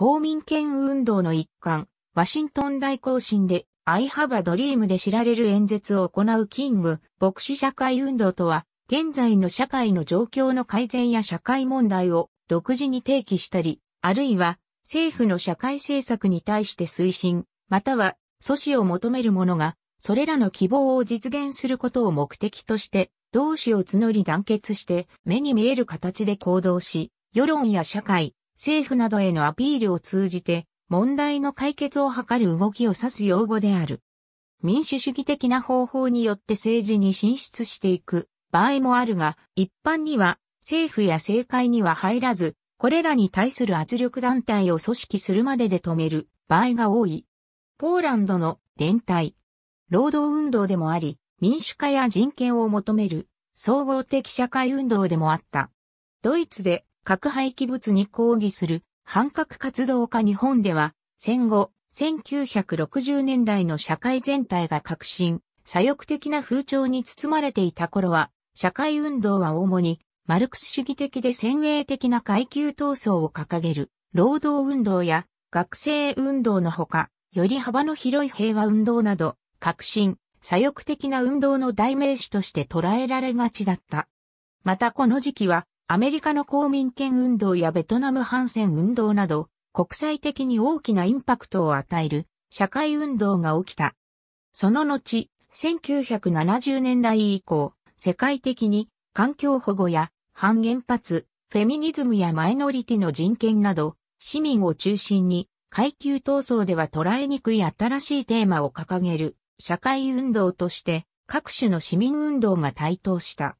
公民権運動の一環、ワシントン大行進で、アイハバドリームで知られる演説を行うキング、牧師社会運動とは、現在の社会の状況の改善や社会問題を独自に提起したり、あるいは政府の社会政策に対して推進、または阻止を求める者が、それらの希望を実現することを目的として、同志を募り団結して目に見える形で行動し、世論や社会、政府などへのアピールを通じて問題の解決を図る動きを指す用語である。民主主義的な方法によって政治に進出していく場合もあるが、一般には政府や政界には入らず、これらに対する圧力団体を組織するまでで止める場合が多い。ポーランドの連帯、労働運動でもあり、民主化や人権を求める総合的社会運動でもあった。ドイツで核廃棄物に抗議する反核活動家日本では、戦後、1960年代の社会全体が革新、左翼的な風潮に包まれていた頃は、社会運動は主に、マルクス主義的で先鋭的な階級闘争を掲げる、労働運動や学生運動のほか、より幅の広い平和運動など、革新、左翼的な運動の代名詞として捉えられがちだった。またこの時期は、アメリカの公民権運動やベトナム反戦運動など、国際的に大きなインパクトを与える社会運動が起きた。その後、1970年代以降、世界的に環境保護や反原発、フェミニズムやマイノリティの人権など、市民を中心に階級闘争では捉えにくい新しいテーマを掲げる社会運動として各種の市民運動が台頭した。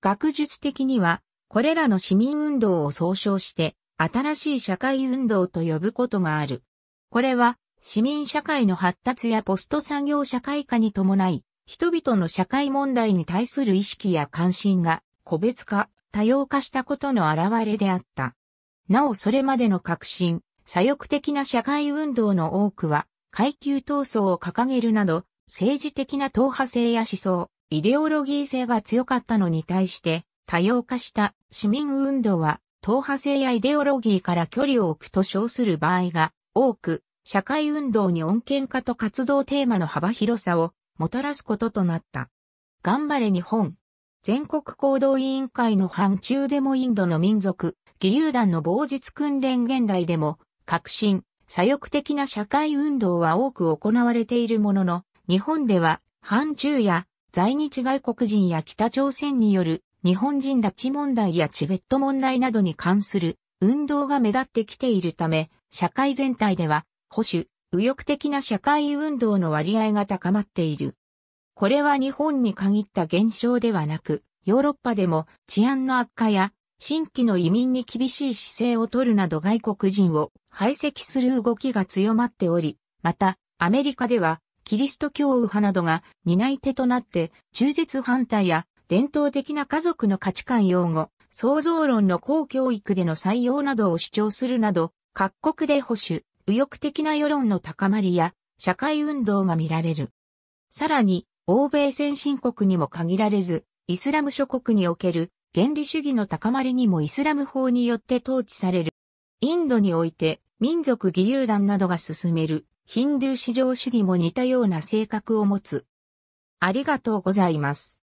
学術的にはこれらの市民運動を総称して、新しい社会運動と呼ぶことがある。これは、市民社会の発達やポスト産業社会化に伴い、人々の社会問題に対する意識や関心が個別化、多様化したことの表れであった。なおそれまでの革新、左翼的な社会運動の多くは、階級闘争を掲げるなど、政治的な党派性や思想、イデオロギー性が強かったのに対して、多様化した市民運動は、党派性やイデオロギーから距離を置くと称する場合が多く、社会運動に恩恵化と活動テーマの幅広さをもたらすこととなった。頑張れ日本。全国行動委員会の反中デモインドの民族、義勇団の傍日訓練現代でも、革新、左翼的な社会運動は多く行われているものの、日本では、反中や在日外国人や北朝鮮による日本人拉致問題やチベット問題などに関する運動が目立ってきているため、社会全体では保守、右翼的な社会運動の割合が高まっている。これは日本に限った現象ではなく、ヨーロッパでも治安の悪化や新規の移民に厳しい姿勢を取るなど外国人を排斥する動きが強まっており、またアメリカではキリスト教右派などが担い手となって中絶反対や伝統的な家族の価値観擁護、創造論の公教育での採用などを主張するなど、各国で保守、右翼的な世論の高まりや、社会運動が見られる。さらに、欧米先進国にも限られず、イスラム諸国における原理主義の高まりにもイスラム法によって統治される。インドにおいて、民族義勇団などが進める、ヒンドゥー至上主義も似たような性格を持つ。ありがとうございます。